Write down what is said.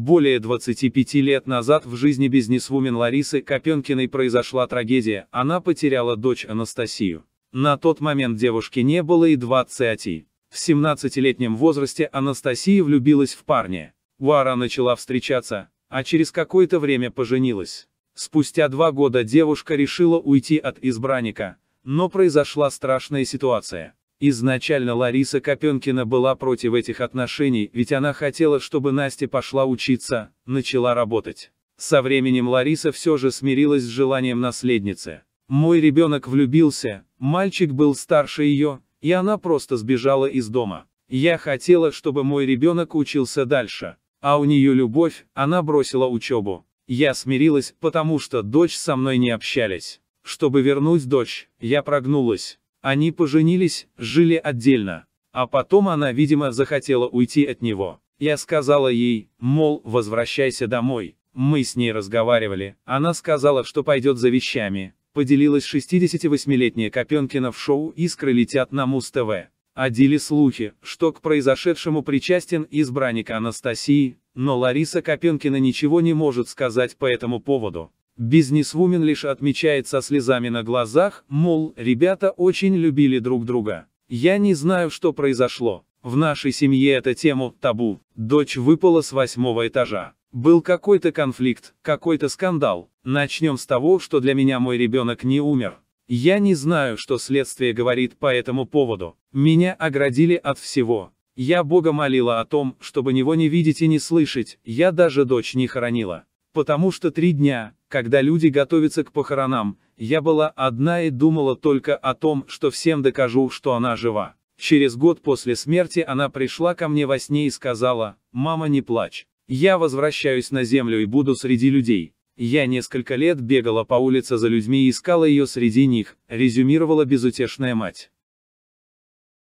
Более 25 лет назад в жизни бизнесвумен Ларисы Копенкиной произошла трагедия, она потеряла дочь Анастасию. На тот момент девушки не было и 20. В 17-летнем возрасте Анастасия влюбилась в парня. Вара начала встречаться, а через какое-то время поженилась. Спустя два года девушка решила уйти от избранника, но произошла страшная ситуация. Изначально Лариса Копенкина была против этих отношений, ведь она хотела, чтобы Настя пошла учиться, начала работать. Со временем Лариса все же смирилась с желанием наследницы. «Мой ребенок влюбился, мальчик был старше ее, и она просто сбежала из дома. Я хотела, чтобы мой ребенок учился дальше. А у нее любовь, она бросила учебу. Я смирилась, потому что дочь со мной не общались. Чтобы вернуть дочь, я прогнулась. Они поженились, жили отдельно. А потом она, видимо, захотела уйти от него. Я сказала ей, мол, возвращайся домой. Мы с ней разговаривали, она сказала, что пойдет за вещами. Поделилась 68-летняя Копенкина в шоу «Искры летят» на Муз-ТВ. Одили слухи, что к произошедшему причастен избранник Анастасии, но Лариса Копенкина ничего не может сказать по этому поводу. Бизнесвумен лишь отмечает со слезами на глазах, мол, ребята очень любили друг друга. Я не знаю, что произошло. В нашей семье эта тема табу. Дочь выпала с восьмого этажа. Был какой-то конфликт, какой-то скандал. Начнем с того, что для меня мой ребенок не умер. Я не знаю, что следствие говорит по этому поводу. Меня оградили от всего. Я Бога молила о том, чтобы него не видеть и не слышать, я даже дочь не хоронила. Потому что три дня, когда люди готовятся к похоронам, я была одна и думала только о том, что всем докажу, что она жива. Через год после смерти она пришла ко мне во сне и сказала, «Мама, не плачь. Я возвращаюсь на землю и буду среди людей». Я несколько лет бегала по улице за людьми и искала ее среди них, резюмировала безутешная мать.